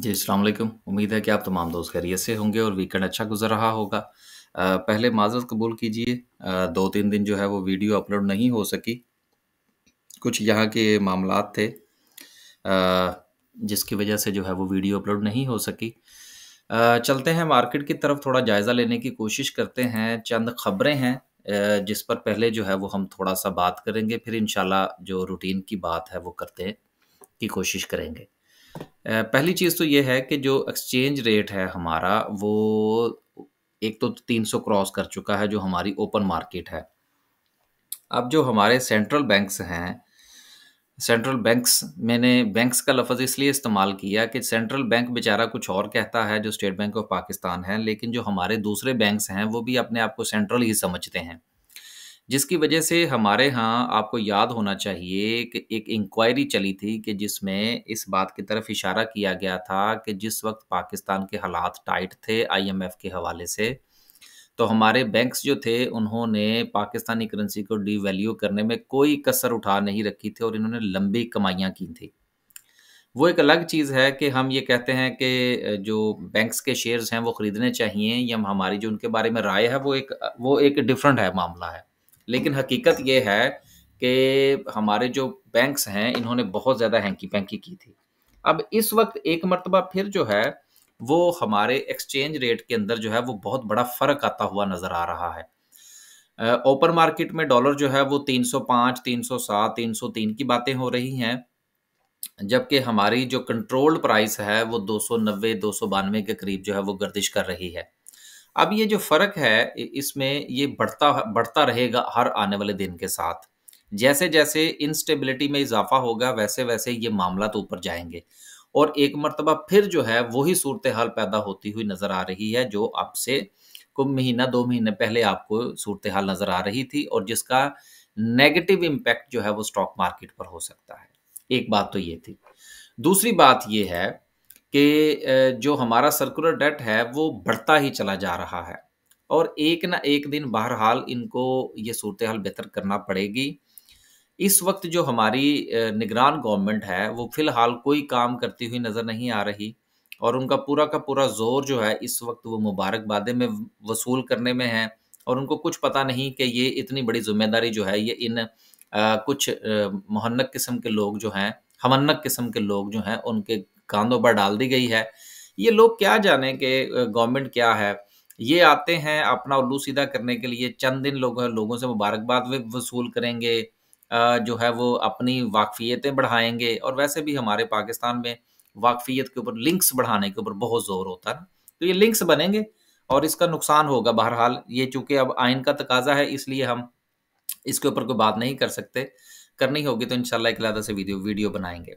जी, अलैक्म उम्मीद है कि आप तमाम दोस्त खैरियत से होंगे और वीकेंड अच्छा गुज़र रहा होगा। आ, पहले माज़रत कबूल कीजिए दो तीन दिन जो है वो वीडियो अपलोड नहीं हो सकी। कुछ यहाँ के मामला थे जिसकी वजह से जो है वो वीडियो अपलोड नहीं हो सकी। आ, चलते हैं मार्केट की तरफ थोड़ा जायज़ा लेने की कोशिश करते हैं। चंद खबरें हैं जिस पर पहले जो है वो हम थोड़ा-सा बात करेंगे, फिर इन जो रूटीन की बात है वो करते की कोशिश करेंगे। पहली चीज़ तो ये है कि जो एक्सचेंज रेट है हमारा वो एक तो 300 क्रॉस कर चुका है जो हमारी ओपन मार्केट है अब जो हमारे सेंट्रल बैंक्स हैं सेंट्रल बैंक्स मैंने बैंक्स का लफज इसलिए इस्तेमाल किया कि सेंट्रल बैंक बेचारा कुछ और कहता है जो स्टेट बैंक ऑफ पाकिस्तान है लेकिन जो हमारे दूसरे बैंक्स हैं वो भी अपने आप को सेंट्रल ही समझते हैं जिसकी वजह से हमारे यहाँ आपको याद होना चाहिए कि एक इंक्वायरी चली थी कि जिसमें इस बात की तरफ इशारा किया गया था कि जिस वक्त पाकिस्तान के हालात टाइट थे आईएमएफ के हवाले से तो हमारे बैंक्स जो थे उन्होंने पाकिस्तानी करेंसी को डीवैल्यू करने में कोई कसर उठा नहीं रखी थी और इन्होंने लंबी कमाइयाँ की थी वो एक अलग चीज़ है कि हम ये कहते हैं कि जो बैंक्स के शेयर्स हैं वो ख़रीदने चाहिए या हमारी जो उनके बारे में राय है वो एक वो एक डिफरेंट है मामला है लेकिन हकीकत ये है कि हमारे जो बैंक्स हैं इन्होंने बहुत ज़्यादा हैंकी पैंकी की थी अब इस वक्त एक मरतबा फिर जो है वो हमारे एक्सचेंज रेट के अंदर जो है वो बहुत बड़ा फ़र्क आता हुआ नज़र आ रहा है ओपन मार्केट में डॉलर जो है वो 305, 307, 303 की बातें हो रही हैं जबकि हमारी जो कंट्रोल्ड प्राइस है वो सौ बानवे के करीब जो है वो गर्दिश कर रही है अब ये जो फ़र्क है इसमें ये बढ़ता बढ़ता रहेगा हर आने वाले दिन के साथ जैसे जैसे इनस्टेबिलिटी में इजाफा होगा वैसे वैसे ये मामला तो ऊपर जाएंगे और एक मरतबा फिर जो है वही सूरत हाल पैदा होती हुई नज़र आ रही है जो आपसे को महीना दो महीने पहले आपको सूरत हाल नज़र आ रही थी और जिसका नेगेटिव इम्पैक्ट जो है वो स्टॉक मार्केट पर हो सकता है एक बात तो ये थी दूसरी बात ये है कि जो हमारा सर्कुलर डेट है वो बढ़ता ही चला जा रहा है और एक ना एक दिन बहरहाल इनको ये सूरत हाल बेहतर करना पड़ेगी इस वक्त जो हमारी निगरान गवर्नमेंट है वो फ़िलहाल कोई काम करती हुई नज़र नहीं आ रही और उनका पूरा का पूरा जोर जो है इस वक्त वो मुबारकबादे में वसूल करने में है और उनको कुछ पता नहीं कि ये इतनी बड़ी जिम्मेदारी जो है ये इन आ, कुछ मोहनक किस्म के लोग जो हैं हमन्नक किस्म के लोग जो हैं उनके कांधों पर डाल दी गई है ये लोग क्या जाने कि गवर्नमेंट क्या है ये आते हैं अपना उल्लू सीधा करने के लिए चंद दिन लोग लोगों से मुबारकबाद वसूल करेंगे जो है वो अपनी वाकफियतें बढ़ाएंगे और वैसे भी हमारे पाकिस्तान में वाकफियत के ऊपर लिंक्स बढ़ाने के ऊपर बहुत जोर होता है तो ये लिंक्स बनेंगे और इसका नुकसान होगा बहरहाल ये चूंकि अब आइन का तकाजा है इसलिए हम इसके ऊपर कोई बात नहीं कर सकते करनी होगी तो इनशाला एक अलहदा से वीडियो वीडियो बनाएंगे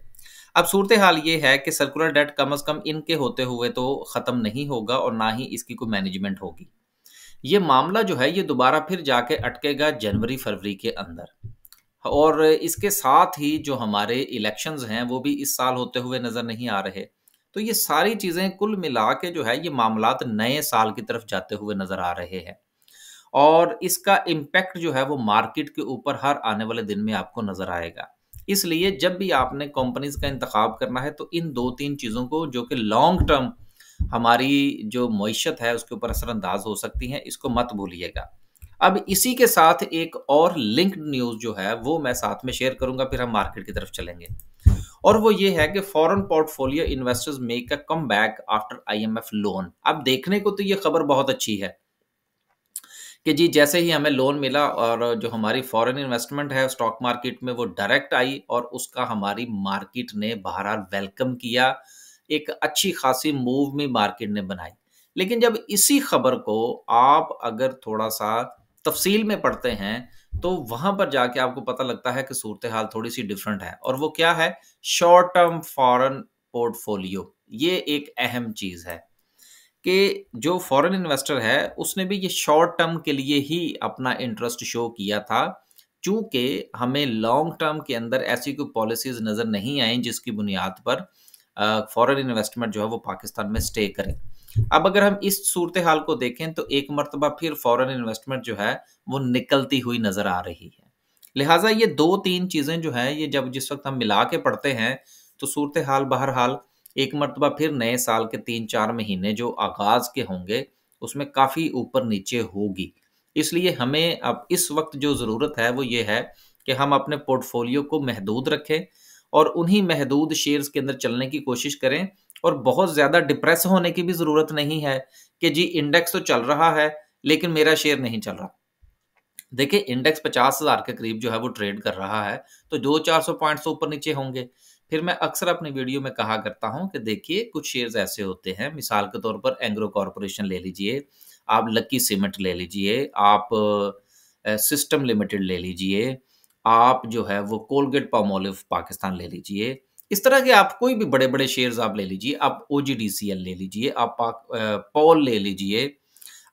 अब सूरत हाल ये है कि सर्कुलर डेट कम अज कम इनके होते हुए तो ख़त्म नहीं होगा और ना ही इसकी कोई मैनेजमेंट होगी ये मामला जो है ये दोबारा फिर जाके अटकेगा जनवरी फरवरी के अंदर और इसके साथ ही जो हमारे इलेक्शंस हैं वो भी इस साल होते हुए नज़र नहीं आ रहे तो ये सारी चीज़ें कुल मिला के जो है ये मामला नए साल की तरफ जाते हुए नज़र आ रहे हैं और इसका इम्पैक्ट जो है वो मार्केट के ऊपर हर आने वाले दिन में आपको नज़र आएगा इसलिए जब भी आपने कंपनीज का इंतखब करना है तो इन दो तीन चीज़ों को जो कि लॉन्ग टर्म हमारी जो मीशत है उसके ऊपर असरअंदाज हो सकती हैं इसको मत भूलिएगा अब इसी के साथ एक और लिंक्ड न्यूज़ जो है वो मैं साथ में शेयर करूंगा फिर हम मार्केट की तरफ चलेंगे और वो ये है कि foreign portfolio investors make a come back after IMF loan अब देखने को तो ये खबर बहुत अच्छी है कि जी जैसे ही हमें लोन मिला और जो हमारी फॉरेन इन्वेस्टमेंट है स्टॉक मार्केट में वो डायरेक्ट आई और उसका हमारी मार्केट ने बाहर वेलकम किया एक अच्छी खासी मूव में मार्केट ने बनाई लेकिन जब इसी खबर को आप अगर थोड़ा सा तफसील में पढ़ते हैं तो वहां पर जाके आपको पता लगता है कि सूरत हाल थोड़ी सी डिफरेंट है और वो क्या है शॉर्ट टर्म फॉरन पोर्टफोलियो ये एक अहम चीज है कि जो फॉरेन इन्वेस्टर है उसने भी ये शॉर्ट टर्म के लिए ही अपना इंटरेस्ट शो किया था चूंकि हमें लॉन्ग टर्म के अंदर ऐसी कोई पॉलिसीज नज़र नहीं आई जिसकी बुनियाद पर फॉरेन इन्वेस्टमेंट जो है वो पाकिस्तान में स्टे करें अब अगर हम इस सूरत हाल को देखें तो एक मरतबा फिर फॉरेन इन्वेस्टमेंट जो है वो निकलती हुई नज़र आ रही है लिहाजा ये दो तीन चीज़ें जो हैं ये जब जिस वक्त हम मिला के पढ़ते हैं तो सूरत हाल बहरहाल एक मरतबा फिर नए साल के तीन चार महीने जो आगाज़ के होंगे उसमें काफ़ी ऊपर नीचे होगी इसलिए हमें अब इस वक्त जो ज़रूरत है वो ये है कि हम अपने पोर्टफोलियो को महदूद रखें और उन्हीं महदूद शेयर्स के अंदर चलने की कोशिश करें और बहुत ज़्यादा डिप्रेस होने की भी ज़रूरत नहीं है कि जी इंडेक्स तो चल रहा है लेकिन मेरा शेयर नहीं चल रहा देखिए इंडेक्स पचास हज़ार के करीब जो है वो ट्रेड कर रहा है तो दो चार सौ पॉइंट ऊपर नीचे होंगे फिर मैं अक्सर अपनी वीडियो में कहा करता हूं कि देखिए कुछ शेयर्स ऐसे होते हैं मिसाल के तौर पर एंग्रो कॉरपोरेशन ले लीजिए आप लकी सीमेंट ले लीजिए आप सिस्टम लिमिटेड ले लीजिए आप जो है वो कोलगेट पामोलिव पाकिस्तान ले लीजिए इस तरह के आप कोई भी बड़े बड़े शेयर्स आप ले लीजिए आप ओ ले लीजिए आप पॉल ले लीजिए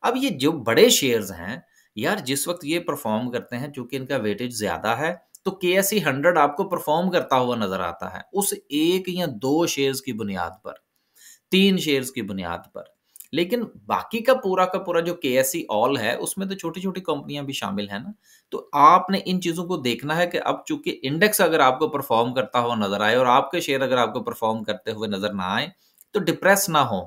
अब ये जो बड़े शेयर्स हैं यार जिस वक्त ये परफॉर्म करते हैं चूंकि इनका वेटेज ज़्यादा है तो के एस सी हंड्रेड आपको परफॉर्म करता हुआ नजर आता है उस एक या दो शेयर्स की बुनियाद पर तीन शेयर्स की बुनियाद पर लेकिन बाकी का पूरा का पूरा जो के एस सी ऑल है उसमें तो छोटी छोटी कंपनियां भी शामिल है ना तो आपने इन चीजों को देखना है कि अब चूंकि इंडेक्स अगर आपको परफॉर्म करता हुआ नजर आए और आपके शेयर अगर आपको परफॉर्म करते हुए नजर ना आए तो डिप्रेस ना हो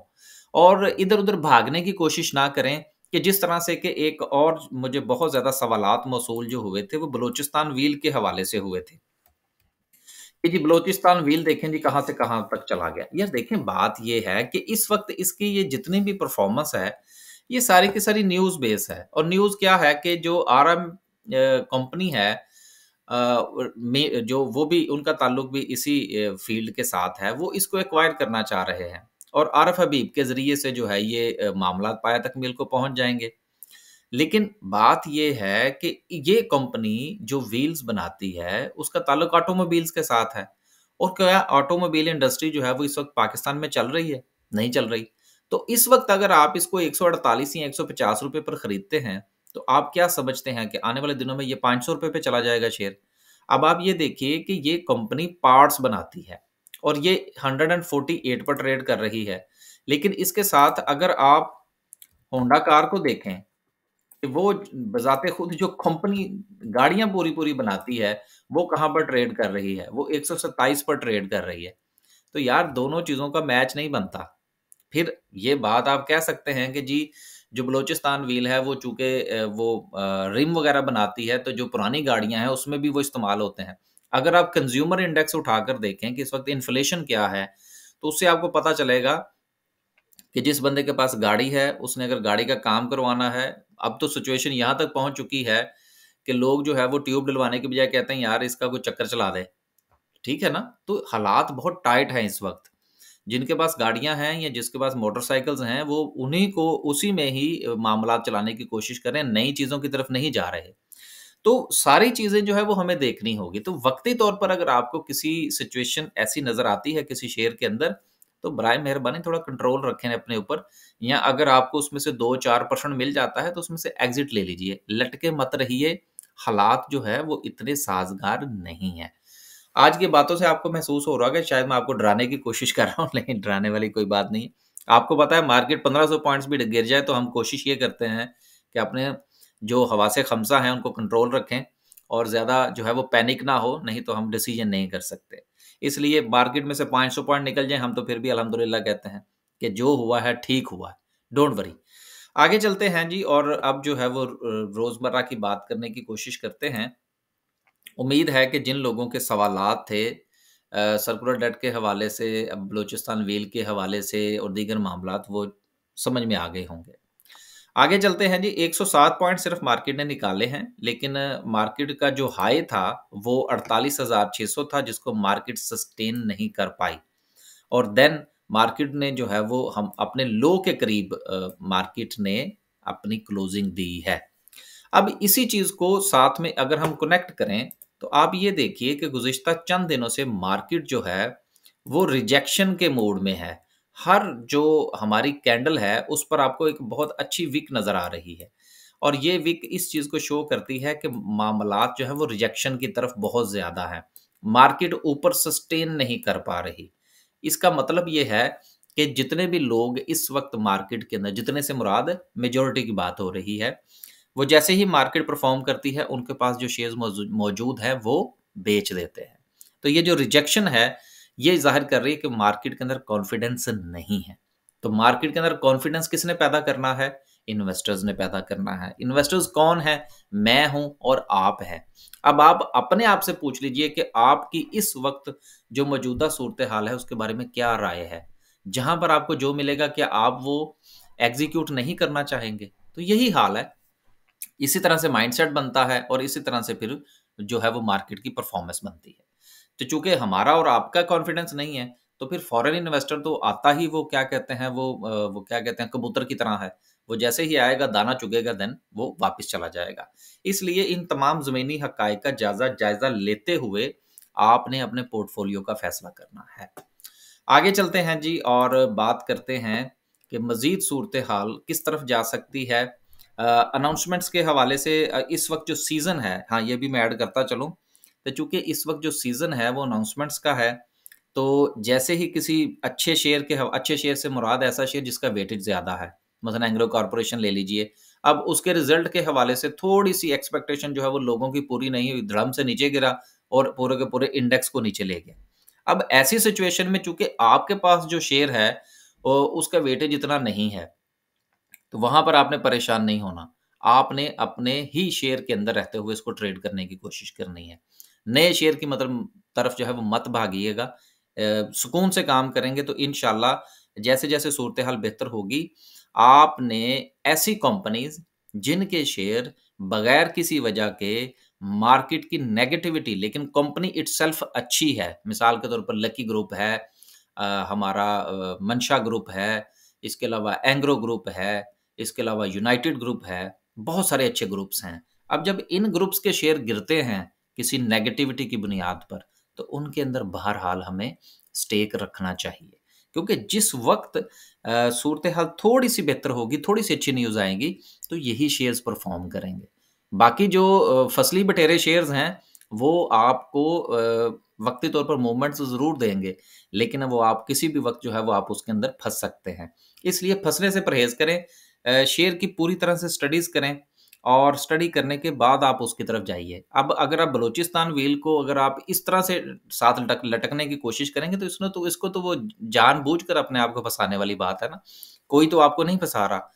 और इधर उधर भागने की कोशिश ना करें कि जिस तरह से कि एक और मुझे बहुत ज़्यादा सवाल मौसू जो हुए थे वो बलोचिस्तान व्हील के हवाले से हुए थे कि जी बलोचिस्तान व्हील देखें जी कहाँ से कहाँ तक चला गया यार देखें बात ये है कि इस वक्त इसकी ये जितनी भी परफॉर्मेंस है ये सारी की सारी न्यूज़ बेस है और न्यूज़ क्या है कि जो आर एम कंपनी है जो वो भी उनका ताल्लुक भी इसी फील्ड के साथ है वो इसको एक्वायर करना चाह रहे हैं और आरफ हबीब के ज़रिए से जो है ये मामला पाया तकमील को पहुंच जाएंगे लेकिन बात यह है कि ये कंपनी जो व्हील्स बनाती है उसका ताल्लुक ऑटोमोबाइल्स के साथ है और क्या ऑटोमोबाइल इंडस्ट्री जो है वो इस वक्त पाकिस्तान में चल रही है नहीं चल रही तो इस वक्त अगर आप इसको 148 या 150 रुपए पर खरीदते हैं तो आप क्या समझते हैं कि आने वाले दिनों में ये 500 रुपए पे चला जाएगा शेयर अब आप ये देखिए कि ये कंपनी पार्ट्स बनाती है और ये 148 पर ट्रेड कर रही है लेकिन इसके साथ अगर आप होंडा कार को देखें वो बजाते खुद जो कंपनी गाड़ियां पूरी पूरी बनाती है वो कहां पर ट्रेड कर रही है वो 127 पर ट्रेड कर रही है तो यार दोनों चीज़ों का मैच नहीं बनता फिर ये बात आप कह सकते हैं कि जी जो बलोचिस्तान व्हील है वो चूंकि वो रिम वगैरह बनाती है तो जो पुरानी गाड़ियां हैं उसमें भी वो इस्तेमाल होते हैं अगर आप कंज्यूमर इंडेक्स उठाकर देखें कि इस वक्त इन्फ्लेशन क्या है तो उससे आपको पता चलेगा कि जिस बंदे के पास गाड़ी है उसने अगर गाड़ी का काम करवाना है अब तो सिचुएशन यहाँ तक पहुँच चुकी है कि लोग जो है वो ट्यूब डलवाने के बजाय कहते हैं यार इसका कोई चक्कर चला दे ठीक है ना तो हालात बहुत टाइट हैं इस वक्त जिनके पास गाड़ियां हैं या जिसके पास मोटरसाइकिल्स हैं वो उन्हीं को उसी में ही मामला चलाने की कोशिश करें नई चीज़ों की तरफ नहीं जा रहे तो सारी चीजें जो है वो हमें देखनी होगी तो वक्ती तौर पर अगर आपको किसी सिचुएशन ऐसी नजर आती है किसी शेयर के अंदर तो बर मेहरबानी थोड़ा कंट्रोल रखें अपने ऊपर या अगर आपको उसमें से दो चार परसेंट मिल जाता है तो उसमें से एग्जिट ले लीजिए लटके मत रहिए हालात जो है वो इतने साजगार नहीं है आज की बातों से आपको महसूस हो रहा है कि शायद मैं आपको डराने की कोशिश कर रहा हूँ लेकिन डराने वाली कोई बात नहीं आपको पता है मार्केट 1500 पॉइंट्स भी गिर जाए तो हम कोशिश ये करते हैं कि अपने जो हवा से खमसा हैं उनको कंट्रोल रखें और ज़्यादा जो है वो पैनिक ना हो नहीं तो हम डिसीजन नहीं कर सकते इसलिए मार्केट में से 500 पॉइंट निकल जाए हम तो फिर भी अलहमदुल्ला कहते हैं कि जो हुआ है ठीक हुआ है डोंट वरी आगे चलते हैं जी और अब जो है वो रोज़मर्रा की बात करने की कोशिश करते हैं उम्मीद है कि जिन लोगों के सवाल थे सर्कुलर डेट के हवाले से बलूचिस्तान व्हील के हवाले से और दीगर मामला वो समझ में आ गए होंगे आगे चलते हैं जी 107 पॉइंट सिर्फ मार्केट ने निकाले हैं लेकिन मार्केट का जो हाई था वो 48,600 था जिसको मार्केट सस्टेन नहीं कर पाई और देन मार्केट ने जो है वो हम अपने लो के करीब मार्केट ने अपनी क्लोजिंग दी है अब इसी चीज को साथ में अगर हम कनेक्ट करें तो आप ये देखिए कि गुजश्ता चंद दिनों से मार्केट जो है वो रिजेक्शन के मोड में है हर जो हमारी कैंडल है उस पर आपको एक बहुत अच्छी विक नज़र आ रही है और ये विक इस चीज़ को शो करती है कि मामला जो है वो रिजेक्शन की तरफ बहुत ज़्यादा है मार्केट ऊपर सस्टेन नहीं कर पा रही इसका मतलब ये है कि जितने भी लोग इस वक्त मार्केट के अंदर जितने से मुराद मेजोरिटी की बात हो रही है वो जैसे ही मार्केट परफॉर्म करती है उनके पास जो शेयर्स मौजूद हैं वो बेच देते हैं तो ये जो रिजेक्शन है ये जाहिर कर रही है कि मार्केट के अंदर कॉन्फिडेंस नहीं है तो मार्केट के अंदर कॉन्फिडेंस किसने पैदा करना है इन्वेस्टर्स ने पैदा करना है इन्वेस्टर्स कौन है मैं हूं और आप हैं अब आप अपने आप से पूछ लीजिए कि आपकी इस वक्त जो मौजूदा सूरत हाल है उसके बारे में क्या राय है जहां पर आपको जो मिलेगा क्या आप वो एग्जीक्यूट नहीं करना चाहेंगे तो यही हाल है इसी तरह से माइंडसेट बनता है और इसी तरह से फिर जो है वो मार्केट की परफॉर्मेंस बनती है तो चूंकि हमारा और आपका कॉन्फिडेंस नहीं है तो फिर फॉरेन इन्वेस्टर तो आता ही वो क्या कहते हैं वो वो क्या कहते हैं कबूतर की तरह है वो जैसे ही आएगा दाना चुगेगा देन वो वापस चला जाएगा इसलिए इन तमाम ज़मीनी हक का जायजा जायजा लेते हुए आपने अपने पोर्टफोलियो का फैसला करना है आगे चलते हैं जी और बात करते हैं कि मज़ीद सूरत हाल किस तरफ जा सकती है अनाउंसमेंट्स के हवाले से इस वक्त जो सीज़न है हाँ ये भी मैं ऐड करता चलूँ तो चूंकि इस वक्त जो सीज़न है वो अनाउंसमेंट्स का है तो जैसे ही किसी अच्छे शेयर के अच्छे शेयर से मुराद ऐसा शेयर जिसका वेटेज ज़्यादा है मतलब एंग्रो कॉरपोरेशन ले लीजिए अब उसके रिजल्ट के हवाले से थोड़ी सी एक्सपेक्टेशन जो है वो लोगों की पूरी नहीं हुई धड़म से नीचे गिरा और पूरे के पूरे इंडेक्स को नीचे ले गया अब ऐसी सिचुएशन में चूंकि आपके पास जो शेयर है उसका वेटेज इतना नहीं है तो वहां पर आपने परेशान नहीं होना आपने अपने ही शेयर के अंदर रहते हुए इसको ट्रेड करने की कोशिश करनी है नए शेयर की मतलब तरफ जो है वो मत भागिएगा सुकून से काम करेंगे तो इन जैसे जैसे सूरत हाल बेहतर होगी आपने ऐसी कंपनीज जिनके शेयर बगैर किसी वजह के मार्केट की नेगेटिविटी लेकिन कंपनी इट अच्छी है मिसाल के तौर पर लकी ग्रुप है आ, हमारा मंशा ग्रुप है इसके अलावा एंग्रो ग्रुप है इसके अलावा यूनाइटेड ग्रुप है बहुत सारे अच्छे ग्रुप्स हैं अब जब इन ग्रुप्स के शेयर गिरते हैं किसी नेगेटिविटी की बुनियाद पर तो उनके अंदर बहर हाल हमें स्टेक रखना चाहिए क्योंकि जिस वक्त सूरत हाल थोड़ी सी बेहतर होगी थोड़ी सी अच्छी न्यूज़ आएगी तो यही शेयर्स परफॉर्म करेंगे बाकी जो फसली बटेरे शेयर्स हैं वो आपको वक्ती तौर पर मूवमेंट्स ज़रूर देंगे लेकिन वो आप किसी भी वक्त जो है वो आप उसके अंदर फंस सकते हैं इसलिए फंसने से परहेज़ करें शेयर की पूरी तरह से स्टडीज़ करें और स्टडी करने के बाद आप उसकी तरफ जाइए अब अगर आप बलूचिस्तान व्हील को अगर आप इस तरह से साथ लटक लटकने की कोशिश करेंगे तो इसने तो इसको तो वो कर अपने आप को फंसाने वाली बात है ना कोई तो आपको नहीं फंसा रहा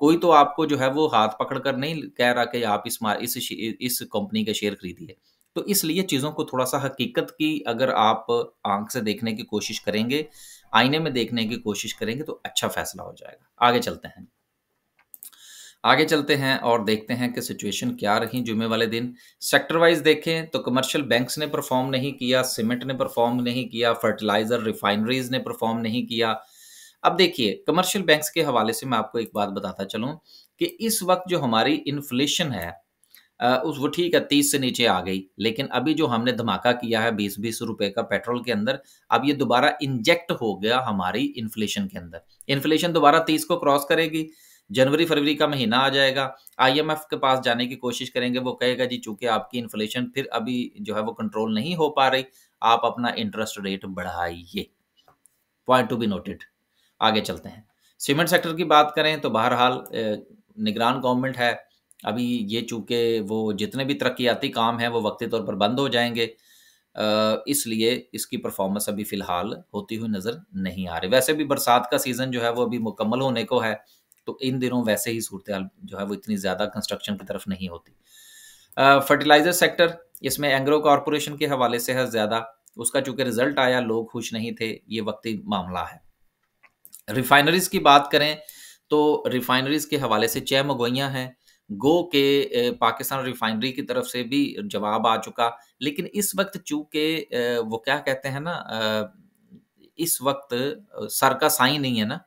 कोई तो आपको जो है वो हाथ पकड़कर नहीं कह रहा कि आप इस मार इस इस कंपनी के शेयर खरीदिए तो इसलिए चीज़ों को थोड़ा सा हकीकत की अगर आप आंख से देखने की कोशिश करेंगे आईने में देखने की कोशिश करेंगे तो अच्छा फैसला हो जाएगा आगे चलते हैं आगे चलते हैं और देखते हैं कि सिचुएशन क्या रही जुमे वाले दिन सेक्टर वाइज देखें तो कमर्शियल बैंक्स ने परफॉर्म नहीं किया सीमेंट ने परफॉर्म नहीं किया फर्टिलाइजर रिफाइनरीज ने परफॉर्म नहीं किया अब देखिए कमर्शियल बैंक्स के हवाले से मैं आपको एक बात बताता चलूं कि इस वक्त जो हमारी इन्फ्लेशन है उस वो ठीक है तीस से नीचे आ गई लेकिन अभी जो हमने धमाका किया है बीस बीस रुपए का पेट्रोल के अंदर अब ये दोबारा इंजेक्ट हो गया हमारी इन्फ्लेशन के अंदर इन्फ्लेशन दोबारा तीस को क्रॉस करेगी जनवरी फरवरी का महीना आ जाएगा आईएमएफ के पास जाने की कोशिश करेंगे वो कहेगा जी चूंकि आपकी इन्फ्लेशन फिर अभी जो है वो कंट्रोल नहीं हो पा रही आप अपना इंटरेस्ट रेट बढ़ाइए पॉइंट टू बी नोटेड आगे चलते हैं सीमेंट सेक्टर की बात करें तो बहरहाल निगरान गवर्नमेंट है अभी ये चूंकि वो जितने भी तरक्याती काम हैं वो वक्ती तौर पर बंद हो जाएंगे इसलिए इसकी परफॉर्मेंस अभी फ़िलहाल होती हुई नज़र नहीं आ रही वैसे भी बरसात का सीज़न जो है वो अभी मुकम्मल होने को है तो इन दिनों वैसे ही सूरत जो है वो इतनी ज़्यादा कंस्ट्रक्शन की तरफ नहीं होती फर्टिलाइज़र सेक्टर इसमें एंग्रो कॉरपोरेशन के हवाले से है ज़्यादा उसका चूंकि रिजल्ट आया लोग खुश नहीं थे ये वक्ती मामला है रिफाइनरीज की बात करें तो रिफाइनरीज के हवाले से छः मगोइयाँ हैं गो के पाकिस्तान रिफाइनरी की तरफ से भी जवाब आ चुका लेकिन इस वक्त चूंकि वो क्या कहते हैं ना इस वक्त सर का साई नहीं है ना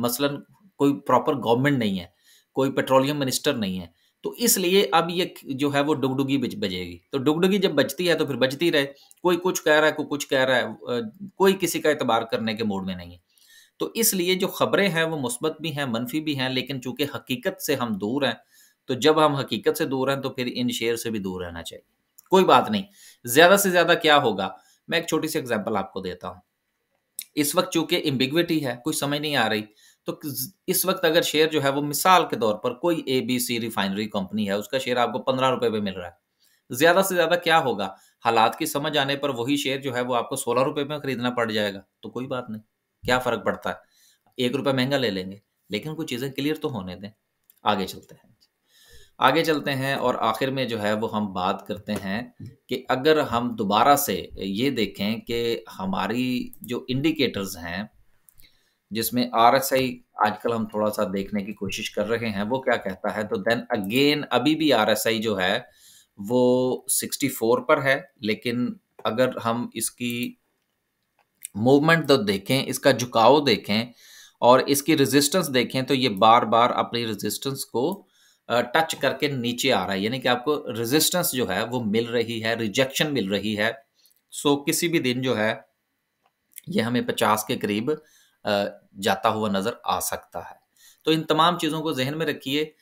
मसलन कोई प्रॉपर गवर्नमेंट नहीं है कोई पेट्रोलियम मिनिस्टर नहीं है तो इसलिए अब ये जो है वो डुगडुगी बजेगी तो डुगडुगी जब बजती है तो फिर बजती रहे कोई कुछ कह रहा है कोई कुछ कह रहा है कोई किसी का एतबार करने के मूड में नहीं है तो इसलिए जो खबरें हैं वो मुस्बत भी हैं मनफी भी हैं लेकिन चूंकि हकीकत से हम दूर हैं तो जब हम हकीकत से दूर हैं तो फिर इन शेयर से भी दूर रहना चाहिए कोई बात नहीं ज्यादा से ज्यादा क्या होगा मैं एक छोटी सी एग्जाम्पल आपको देता हूँ इस वक्त चूंकि इम्बिग्विटी है कुछ समझ नहीं आ रही तो इस वक्त अगर शेयर जो है वो मिसाल के तौर पर कोई A B C refinery company है उसका शेयर आपको पंद्रह रुपए में मिल रहा है ज्यादा से ज्यादा क्या होगा हालात की समझ आने पर वही शेयर जो है वो आपको सोलह रुपए में खरीदना पड़ जाएगा तो कोई बात नहीं क्या फर्क पड़ता है एक रुपया महंगा ले लेंगे लेकिन कुछ चीजें क्लियर तो होने दें आगे चलते हैं आगे चलते हैं और आखिर में जो है वो हम बात करते हैं कि अगर हम दोबारा से ये देखें कि हमारी जो इंडिकेटर्स हैं जिसमें आर एस आई आजकल हम थोड़ा सा देखने की कोशिश कर रहे हैं वो क्या कहता है तो देन अगेन अभी भी आर एस आई जो है वो सिक्सटी फोर पर है लेकिन अगर हम इसकी मूवमेंट तो देखें इसका झुकाव देखें और इसकी रेजिस्टेंस देखें तो ये बार बार अपनी रेजिस्टेंस को टच करके नीचे आ रहा है यानी कि आपको रेजिस्टेंस जो है वो मिल रही है रिजेक्शन मिल रही है सो किसी भी दिन जो है ये हमें पचास के करीब जाता हुआ नज़र आ सकता है तो इन तमाम चीज़ों को जहन में रखिए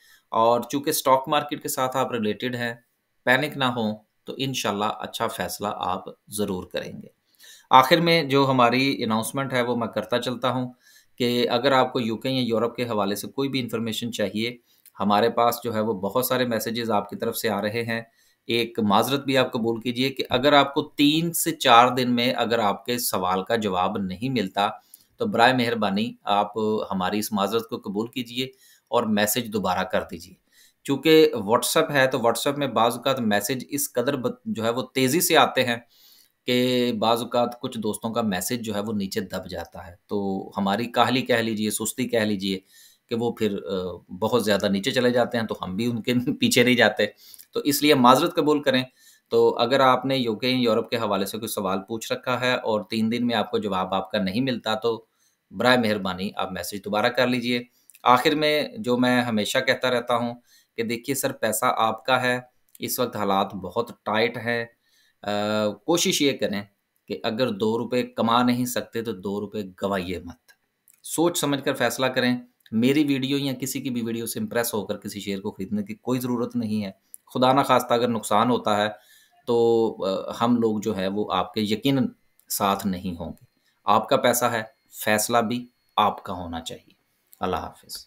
और चूंकि स्टॉक मार्केट के साथ आप रिलेटेड हैं पैनिक ना हो तो इन अच्छा फैसला आप ज़रूर करेंगे आखिर में जो हमारी अनाउंसमेंट है वो मैं करता चलता हूँ कि अगर आपको यूके या यूरोप के हवाले से कोई भी इंफॉर्मेशन चाहिए हमारे पास जो है वो बहुत सारे मैसेजेस आपकी तरफ से आ रहे हैं एक माजरत भी आप कबूल कीजिए कि अगर आपको तीन से चार दिन में अगर आपके सवाल का जवाब नहीं मिलता तो बर मेहरबानी आप हमारी इस माजरत को कबूल कीजिए और मैसेज दोबारा कर दीजिए चूँकि व्हाट्सअप है तो व्हाट्सअप में बाज़ात मैसेज इस कदर जो है वो तेज़ी से आते हैं कि बाज़ात कुछ दोस्तों का मैसेज जो है वो नीचे दब जाता है तो हमारी काहली कह लीजिए सुस्ती कह लीजिए कि वो फिर बहुत ज़्यादा नीचे चले जाते हैं तो हम भी उनके पीछे नहीं जाते तो इसलिए माजरत कबूल करें तो अगर आपने यूके यूरोप के हवाले से कोई सवाल पूछ रखा है और तीन दिन में आपको जवाब आपका नहीं मिलता तो बर मेहरबानी आप मैसेज दोबारा कर लीजिए आखिर में जो मैं हमेशा कहता रहता हूँ कि देखिए सर पैसा आपका है इस वक्त हालात बहुत टाइट है कोशिश ये करें कि अगर दो रुपये कमा नहीं सकते तो दो रुपये गवाइए मत सोच समझ कर फैसला करें मेरी वीडियो या किसी की भी वीडियो से इम्प्रेस होकर किसी शेयर को ख़रीदने की कोई ज़रूरत नहीं है खुदा ना खास्ता अगर नुकसान होता है तो हम लोग जो है वो आपके यकीन साथ नहीं होंगे आपका पैसा है फैसला भी आपका होना चाहिए अल्लाह हाफिज़